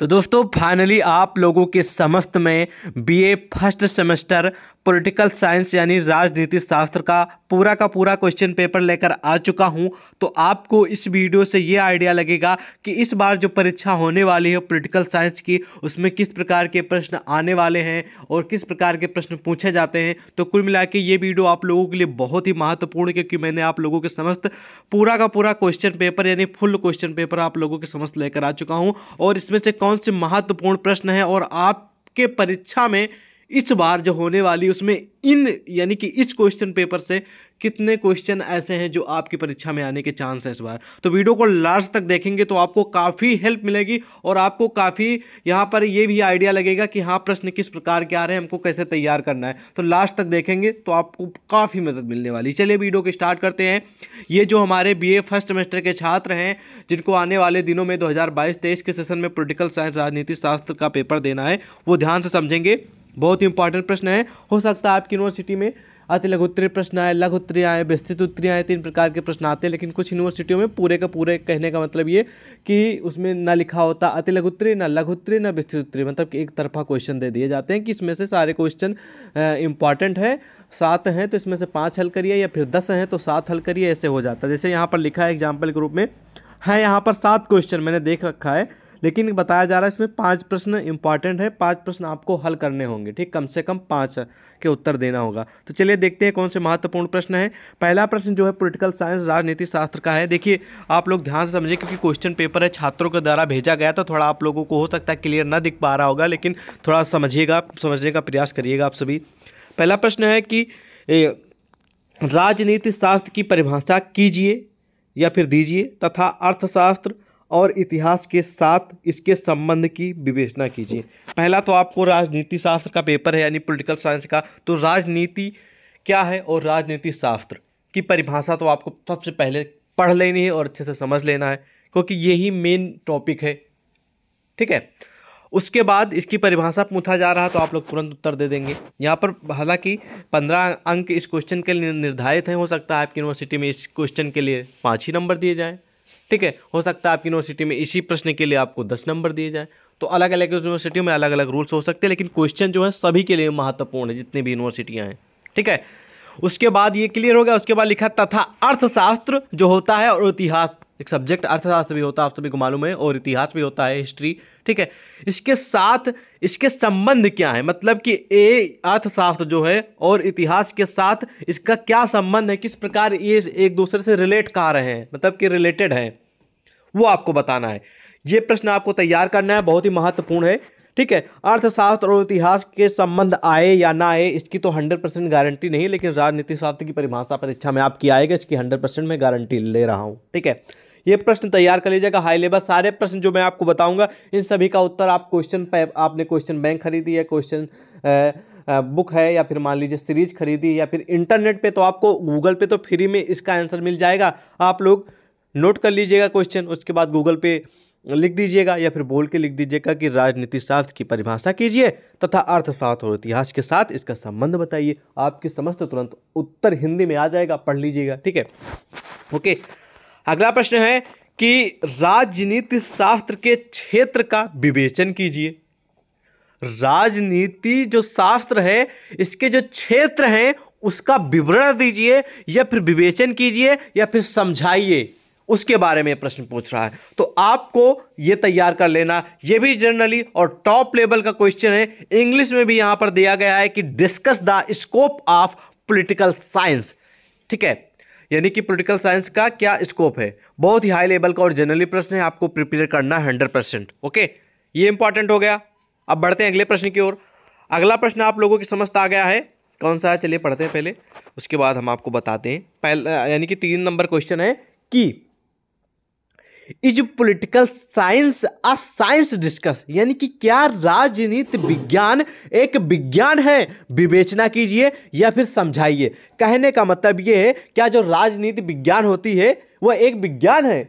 तो दोस्तों फाइनली आप लोगों के समस्त में BA first semester political science यानी राजनीति शास्त्र का पूरा का पूरा क्वेश्चन पेपर लेकर आ चुका हूं तो आपको इस वीडियो से ये आइडिया लगेगा कि इस बार जो परीक्षा होने वाली है पॉलिटिकल साइंस की उसमें किस प्रकार के प्रश्न आने वाले हैं और किस प्रकार के प्रश्न पूछे जाते हैं तो कुल मिला के ये वीडियो आप लोगों के लिए बहुत ही महत्वपूर्ण क्योंकि मैंने आप लोगों के समस्त पूरा का पूरा क्वेश्चन पेपर यानी फुल क्वेश्चन पेपर आप लोगों के समस्त लेकर आ चुका हूँ और इसमें से कौन कौन से महत्वपूर्ण प्रश्न हैं और आपके परीक्षा में इस बार जो होने वाली उसमें इन यानी कि इस क्वेश्चन पेपर से कितने क्वेश्चन ऐसे हैं जो आपकी परीक्षा में आने के चांस हैं इस बार तो वीडियो को लास्ट तक देखेंगे तो आपको काफ़ी हेल्प मिलेगी और आपको काफ़ी यहाँ पर ये भी आइडिया लगेगा कि हाँ प्रश्न किस प्रकार के आ रहे हैं हमको कैसे तैयार करना है तो लास्ट तक देखेंगे तो आपको काफ़ी मदद मिलने वाली चलिए वीडियो को स्टार्ट करते हैं ये जो हमारे बी फर्स्ट सेमेस्टर के छात्र हैं जिनको आने वाले दिनों में दो हज़ार के सेशन में पोलिटिकल साइंस राजनीति शास्त्र का पेपर देना है वो ध्यान से समझेंगे बहुत ही इंपॉर्टेंट प्रश्न है हो सकता है आपकी यूनिवर्सिटी में अति लघुत्तरीय प्रश्न आए उत्तरी आए विस्तृत उत्तरी आए तीन प्रकार के प्रश्न आते हैं लेकिन कुछ यूनिवर्सिटियों में पूरे का पूरे कहने का मतलब ये कि उसमें ना लिखा होता अति लघुत्तरी ना लघुत्तरीय ना विस्तृत उत्तरी मतलब कि एक तरफा क्वेश्चन दे दिए जाते हैं कि इसमें से सारे क्वेश्चन इंपॉर्टेंट है सात हैं तो इसमें से पाँच हल करिए या फिर दस हैं तो सात हल करिए ऐसे हो जाता है जैसे यहाँ पर लिखा है एग्जाम्पल के रूप में है हाँ, यहाँ पर सात क्वेश्चन मैंने देख रखा है लेकिन बताया जा रहा है इसमें पाँच प्रश्न इंपॉर्टेंट है पाँच प्रश्न आपको हल करने होंगे ठीक कम से कम पाँच के उत्तर देना होगा तो चलिए देखते हैं कौन से महत्वपूर्ण प्रश्न है पहला प्रश्न जो है पोलिटिकल साइंस राजनीति शास्त्र का है देखिए आप लोग ध्यान से समझिए क्योंकि क्वेश्चन पेपर है छात्रों के द्वारा भेजा गया तो थोड़ा आप लोगों को हो सकता है क्लियर ना दिख पा रहा होगा लेकिन थोड़ा समझिएगा समझने का प्रयास करिएगा आप सभी पहला प्रश्न है कि राजनीति शास्त्र की परिभाषा कीजिए या फिर दीजिए तथा अर्थशास्त्र और इतिहास के साथ इसके संबंध की विवेचना कीजिए पहला तो आपको राजनीति शास्त्र का पेपर है यानी पॉलिटिकल साइंस का तो राजनीति क्या है और राजनीति शास्त्र की परिभाषा तो आपको सबसे पहले पढ़ लेनी है और अच्छे से समझ लेना है क्योंकि यही मेन टॉपिक है ठीक है उसके बाद इसकी परिभाषा पूछा जा रहा तो आप लोग तुरंत उत्तर दे देंगे यहाँ पर हालांकि पंद्रह अंक इस क्वेश्चन के लिए निर्धारित हैं हो सकता है आपकी यूनिवर्सिटी में इस क्वेश्चन के लिए पाँच ही नंबर दिए जाएँ ठीक है हो सकता है आपकी यूनिवर्सिटी में इसी प्रश्न के लिए आपको दस नंबर दिए जाए तो अलग अलग यूनिवर्सिटियों में अलग अलग रूल्स हो सकते हैं लेकिन क्वेश्चन जो है सभी के लिए महत्वपूर्ण है जितनी भी यूनिवर्सिटियाँ हैं ठीक है उसके बाद ये क्लियर हो गया उसके बाद लिखा तथा अर्थशास्त्र जो होता है और इतिहास एक सब्जेक्ट अर्थशास्त्र भी होता है आप सभी को मालूम है और इतिहास भी होता है हिस्ट्री ठीक है इसके साथ इसके संबंध क्या है मतलब कि ए अर्थशास्त्र जो है और इतिहास के साथ इसका क्या संबंध है किस प्रकार ये एक दूसरे से रिलेट कहा रहे हैं मतलब कि रिलेटेड हैं वो आपको बताना है ये प्रश्न आपको तैयार करना है बहुत ही महत्वपूर्ण है ठीक है अर्थशास्त्र और इतिहास के संबंध आए या ना आए इसकी तो 100 परसेंट गारंटी नहीं लेकिन राजनीति शास्त्र की परिभाषा परीक्षा में आपकी आएगा इसकी 100 परसेंट मैं गारंटी ले रहा हूँ ठीक है ये प्रश्न तैयार कर लीजिएगा हाई लेवल सारे प्रश्न जो मैं आपको बताऊंगा इन सभी का उत्तर आप क्वेश्चन आपने क्वेश्चन बैंक खरीदी है क्वेश्चन बुक है या फिर मान लीजिए सीरीज खरीदी या फिर इंटरनेट पे तो आपको गूगल पे तो फ्री में इसका आंसर मिल जाएगा आप लोग नोट कर लीजिएगा क्वेश्चन उसके बाद गूगल पे लिख दीजिएगा या फिर बोल के लिख दीजिएगा कि राजनीति शास्त्र की परिभाषा कीजिए तथा अर्थशास्त्र और इतिहास के साथ इसका संबंध बताइए आपकी समस्त तुरंत उत्तर हिंदी में आ जाएगा पढ़ लीजिएगा ठीक है ओके अगला प्रश्न है कि राजनीति शास्त्र के क्षेत्र का विवेचन कीजिए राजनीति जो शास्त्र है इसके जो क्षेत्र हैं उसका विवरण दीजिए या फिर विवेचन कीजिए या फिर समझाइए उसके बारे में प्रश्न पूछ रहा है तो आपको यह तैयार कर लेना यह भी जनरली और टॉप लेवल का क्वेश्चन है इंग्लिश में भी यहां पर दिया गया है कि discuss the scope of political science ठीक है यानी कि पोलिटिकल साइंस का क्या स्कोप है बहुत ही हाई लेवल का और जनरली प्रश्न है आपको प्रिपेयर करना है हंड्रेड परसेंट ओके ये इंपॉर्टेंट हो गया अब बढ़ते हैं अगले प्रश्न की ओर अगला प्रश्न आप लोगों की समझ आ गया है कौन सा है चलिए पढ़ते हैं पहले उसके बाद हम आपको बताते हैं पहला यानी कि तीन नंबर क्वेश्चन है कि is political science a science discuss यानी कि क्या राजनीति विज्ञान एक विज्ञान है विवेचना कीजिए या फिर समझाइए कहने का मतलब ये है क्या जो राजनीति विज्ञान होती है वह एक विज्ञान है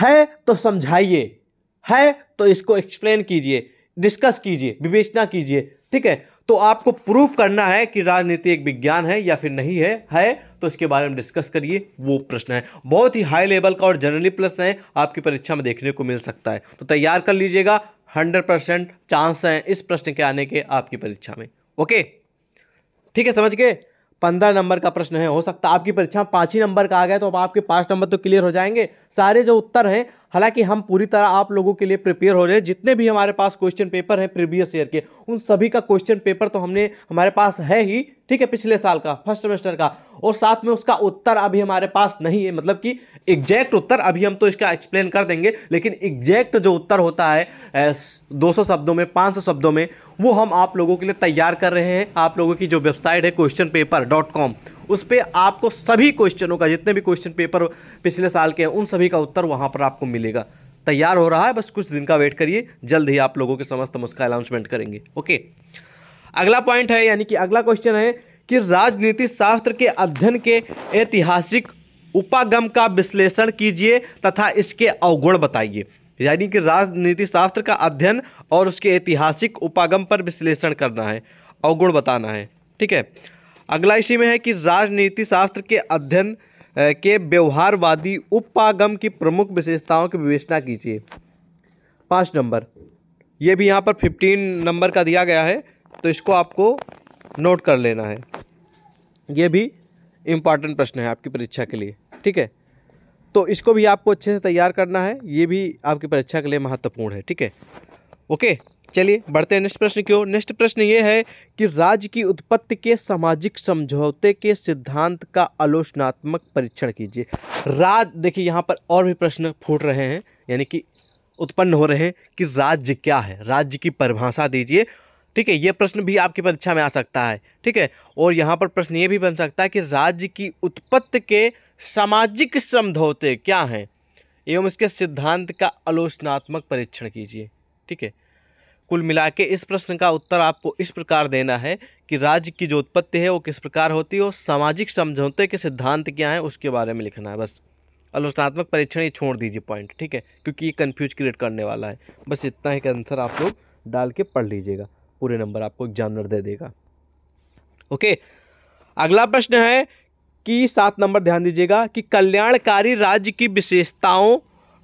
है तो समझाइए है तो इसको एक्सप्लेन कीजिए डिस्कस कीजिए विवेचना कीजिए ठीक है तो आपको प्रूव करना है कि राजनीति एक विज्ञान है या फिर नहीं है है तो इसके बारे में डिस्कस करिए वो प्रश्न है बहुत ही हाई लेवल का और जनरली प्रश्न है आपकी परीक्षा में देखने को मिल सकता है तो तैयार कर लीजिएगा हंड्रेड परसेंट चांस है इस प्रश्न के आने के आपकी परीक्षा में ओके ठीक है समझ के पंद्रह नंबर का प्रश्न है हो सकता है आपकी परीक्षा पाँच ही नंबर का आ गया तो अब आपके पाँच नंबर तो क्लियर हो जाएंगे सारे जो उत्तर हैं हालांकि हम पूरी तरह आप लोगों के लिए प्रिपेयर हो रहे जितने भी हमारे पास क्वेश्चन पेपर हैं प्रीवियस ईयर के उन सभी का क्वेश्चन पेपर तो हमने हमारे पास है ही ठीक है पिछले साल का फर्स्ट सेमेस्टर का और साथ में उसका उत्तर अभी हमारे पास नहीं है मतलब कि एग्जैक्ट उत्तर अभी हम तो इसका एक्सप्लेन कर देंगे लेकिन एग्जैक्ट जो उत्तर होता है दो शब्दों में पाँच शब्दों में वो हम आप लोगों के लिए तैयार कर रहे हैं आप लोगों की जो वेबसाइट है क्वेश्चन पेपर डॉट कॉम उस पर आपको सभी क्वेश्चनों का जितने भी क्वेश्चन पेपर पिछले साल के हैं उन सभी का उत्तर वहाँ पर आपको मिलेगा तैयार हो रहा है बस कुछ दिन का वेट करिए जल्द ही आप लोगों के समस्त उसका अनाउंसमेंट करेंगे ओके अगला पॉइंट है यानी कि अगला क्वेश्चन है कि राजनीति शास्त्र के अध्ययन के ऐतिहासिक उपागम का विश्लेषण कीजिए तथा इसके अवगुण बताइए यानी कि राजनीति शास्त्र का अध्ययन और उसके ऐतिहासिक उपागम पर विश्लेषण करना है अवगुण बताना है ठीक है अगला इसी में है कि राजनीति शास्त्र के अध्ययन के व्यवहारवादी उपागम की प्रमुख विशेषताओं की विवेचना कीजिए पाँच नंबर ये भी यहाँ पर फिफ्टीन नंबर का दिया गया है तो इसको आपको नोट कर लेना है ये भी इम्पॉर्टेंट प्रश्न है आपकी परीक्षा के लिए ठीक है तो इसको भी आपको अच्छे से तैयार करना है ये भी आपकी परीक्षा के लिए महत्वपूर्ण है ठीक है ओके चलिए बढ़ते हैं नेक्स्ट प्रश्न क्यों नेक्स्ट प्रश्न ये है कि राज्य की उत्पत्ति के सामाजिक समझौते के सिद्धांत का आलोचनात्मक परीक्षण कीजिए राज देखिए यहाँ पर और भी प्रश्न फूट रहे हैं यानी कि उत्पन्न हो रहे हैं कि राज्य क्या है राज्य की परिभाषा दीजिए ठीक है ये प्रश्न भी आपकी परीक्षा में आ सकता है ठीक है और यहाँ पर प्रश्न ये भी बन सकता है कि राज्य की उत्पत्ति के सामाजिक समझौते क्या हैं एवं इसके सिद्धांत का आलोचनात्मक परीक्षण कीजिए ठीक है कुल मिला के इस प्रश्न का उत्तर आपको इस प्रकार देना है कि राज्य की जो उत्पत्ति है वो किस प्रकार होती है और सामाजिक समझौते के सिद्धांत क्या हैं उसके बारे में लिखना है बस आलोचनात्मक परीक्षण ये छोड़ दीजिए पॉइंट ठीक है क्योंकि ये कन्फ्यूज क्रिएट करने वाला है बस इतना ही आंसर आप लोग डाल के पढ़ लीजिएगा पूरे नंबर आपको एग्जामिनर दे देगा ओके अगला प्रश्न है कि सात नंबर ध्यान दीजिएगा कि कल्याणकारी राज्य की विशेषताओं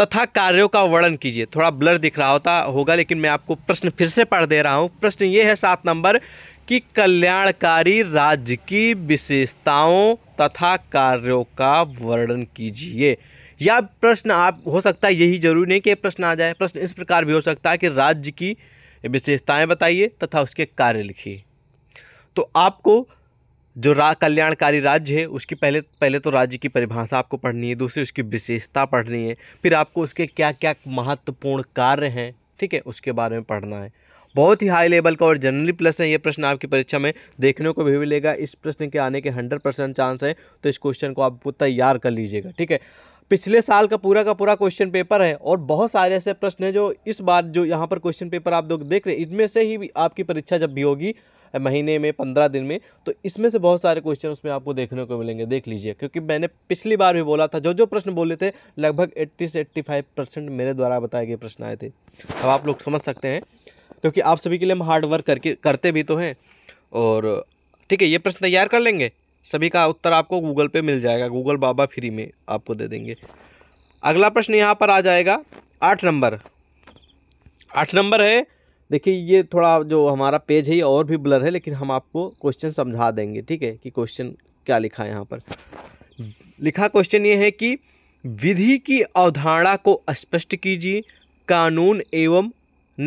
तथा कार्यों का वर्णन कीजिए थोड़ा ब्लर दिख रहा होता होगा लेकिन मैं आपको प्रश्न फिर से पढ़ दे रहा हूँ प्रश्न ये है सात नंबर कि कल्याणकारी राज्य की विशेषताओं तथा कार्यों का वर्णन कीजिए या प्रश्न आप हो सकता है यही जरूरी नहीं कि प्रश्न आ जाए प्रश्न इस प्रकार भी हो सकता है कि राज्य की विशेषताएं बताइए तथा उसके कार्य लिखिए तो आपको जो रा कल्याणकारी राज्य है उसकी पहले पहले तो राज्य की परिभाषा आपको पढ़नी है दूसरी उसकी विशेषता पढ़नी है फिर आपको उसके क्या क्या महत्वपूर्ण कार्य हैं ठीक है उसके बारे में पढ़ना है बहुत ही हाई लेवल का और जनरली प्लस है ये प्रश्न आपकी परीक्षा में देखने को भी मिलेगा इस प्रश्न के आने के हंड्रेड परसेंट चांस है तो इस क्वेश्चन को आपको तैयार कर लीजिएगा ठीक है पिछले साल का पूरा का पूरा क्वेश्चन पेपर है और बहुत सारे ऐसे प्रश्न हैं जो इस बार जो यहाँ पर क्वेश्चन पेपर आप लोग देख रहे हैं इनमें से ही आपकी परीक्षा जब भी होगी महीने में पंद्रह दिन में तो इसमें से बहुत सारे क्वेश्चन उसमें आपको देखने को मिलेंगे देख लीजिए क्योंकि मैंने पिछली बार भी बोला था जो जो प्रश्न बोले थे लगभग एट्टी से एट्टी फाइव परसेंट मेरे द्वारा बताए गए प्रश्न आए थे अब आप लोग समझ सकते हैं क्योंकि आप सभी के लिए हम हार्डवर्क करके करते भी तो हैं और ठीक है ये प्रश्न तैयार कर लेंगे सभी का उत्तर आपको गूगल पे मिल जाएगा गूगल बाबा फ्री में आपको दे देंगे अगला प्रश्न यहाँ पर आ जाएगा आठ नंबर आठ नंबर है देखिए ये थोड़ा जो हमारा पेज है ये और भी ब्लर है लेकिन हम आपको क्वेश्चन समझा देंगे ठीक है कि क्वेश्चन क्या लिखा है यहाँ पर लिखा क्वेश्चन ये है कि विधि की अवधारणा को स्पष्ट कीजिए कानून एवं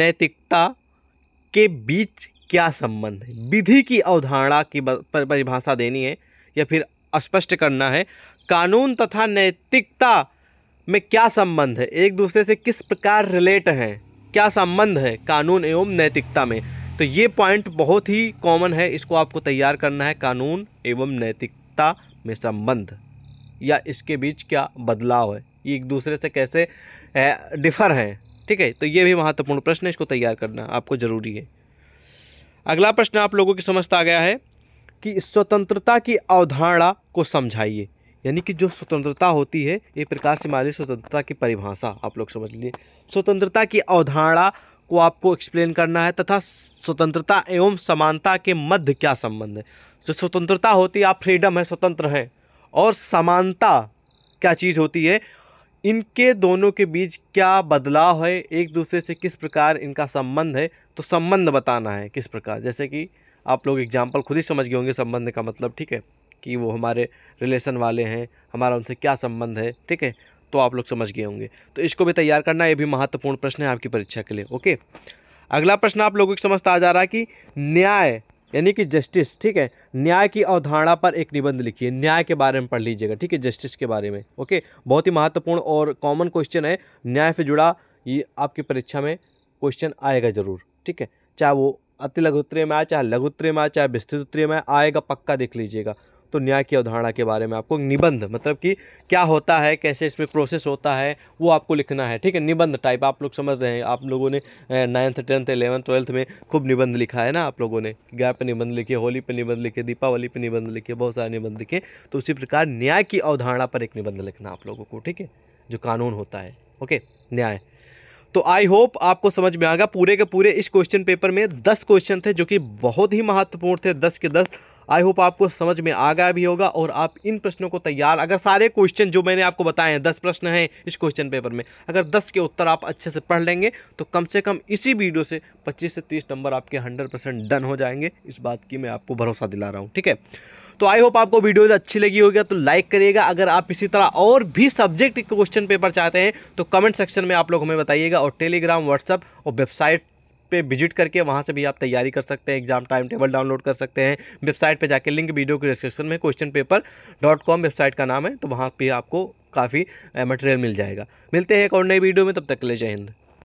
नैतिकता के बीच क्या संबंध है विधि की अवधारणा की परिभाषा देनी है या फिर स्पष्ट करना है कानून तथा नैतिकता में क्या संबंध है एक दूसरे से किस प्रकार रिलेट हैं क्या संबंध है कानून एवं नैतिकता में तो ये पॉइंट बहुत ही कॉमन है इसको आपको तैयार करना है कानून एवं नैतिकता में संबंध या इसके बीच क्या बदलाव है ये एक दूसरे से कैसे डिफ़र हैं ठीक है तो ये भी महत्वपूर्ण प्रश्न है इसको तैयार करना आपको ज़रूरी है अगला प्रश्न आप लोगों की समझ आ गया है कि स्वतंत्रता की अवधारणा को समझाइए यानी कि जो स्वतंत्रता होती है एक प्रकार से मानी स्वतंत्रता की परिभाषा आप लोग समझ लीजिए स्वतंत्रता की अवधारणा को आपको एक्सप्लेन करना है तथा स्वतंत्रता एवं समानता के मध्य क्या संबंध है जो स्वतंत्रता होती है आप फ्रीडम है स्वतंत्र हैं और समानता क्या चीज़ होती है इनके दोनों के बीच क्या बदलाव है एक दूसरे से किस प्रकार इनका संबंध है तो संबंध बताना है किस प्रकार जैसे कि आप लोग एग्जाम्पल खुद ही समझ गए होंगे संबंध का मतलब ठीक है कि वो हमारे रिलेशन वाले हैं हमारा उनसे क्या संबंध है ठीक है तो आप लोग समझ गए होंगे तो इसको भी तैयार करना ये भी महत्वपूर्ण प्रश्न है आपकी परीक्षा के लिए ओके अगला प्रश्न आप लोगों को समझता आ जा रहा है कि न्याय यानी कि जस्टिस ठीक है न्याय की अवधारणा पर एक निबंध लिखिए न्याय के बारे में पढ़ लीजिएगा ठीक है जस्टिस के बारे में ओके बहुत ही महत्वपूर्ण और कॉमन क्वेश्चन है न्याय से जुड़ा ये आपकी परीक्षा में क्वेश्चन आएगा ज़रूर ठीक है चाहे वो अति लघुत्तरीय में आए चाहे लघुत्तरीय में आए चाहे विस्तृत उत्तरीय में आएगा पक्का देख लीजिएगा तो न्याय की अवधारणा के बारे में आपको निबंध मतलब कि क्या होता है कैसे इसमें प्रोसेस होता है वो आपको लिखना है ठीक है निबंध टाइप आप लोग समझ रहे हैं आप लोगों ने नाइन्थ टेंथ एलेवंथ ट्वेल्थ में खूब निबंध लिखा है ना आप लोगों ने गाय पर निबंध लिखे होली पर निबंध लिखे दीपावली पर निबंध लिखे बहुत सारे निबंध लिखे तो उसी प्रकार न्याय की अवधारणा पर एक निबंध लिखना आप लोगों को ठीक है जो कानून होता है ओके न्याय तो आई होप आपको समझ में आएगा पूरे के पूरे इस क्वेश्चन पेपर में दस क्वेश्चन थे जो कि बहुत ही महत्वपूर्ण थे दस के दस आई होप आपको समझ में आ गया भी होगा और आप इन प्रश्नों को तैयार अगर सारे क्वेश्चन जो मैंने आपको बताए हैं दस प्रश्न हैं इस क्वेश्चन पेपर में अगर दस के उत्तर आप अच्छे से पढ़ लेंगे तो कम से कम इसी वीडियो से पच्चीस से तीस नंबर आपके हंड्रेड डन हो जाएंगे इस बात की मैं आपको भरोसा दिला रहा हूँ ठीक है तो आई होप आपको वीडियो अच्छी लगी होगी तो लाइक करिएगा अगर आप इसी तरह और भी सब्जेक्ट क्वेश्चन पेपर चाहते हैं तो कमेंट सेक्शन में आप लोग हमें बताइएगा और टेलीग्राम व्हाट्सअप और वेबसाइट पे विजिट करके वहाँ से भी आप तैयारी कर सकते हैं एग्जाम टाइम टेबल डाउनलोड कर सकते हैं वेबसाइट पर जाकर लिंक वीडियो के डिस्क्रिप्शन में question paper dot com website का नाम है तो वहाँ पर आपको काफ़ी मटेरियल मिल जाएगा मिलते हैं एक और नई वीडियो में तब तक ले जाए जय हिंद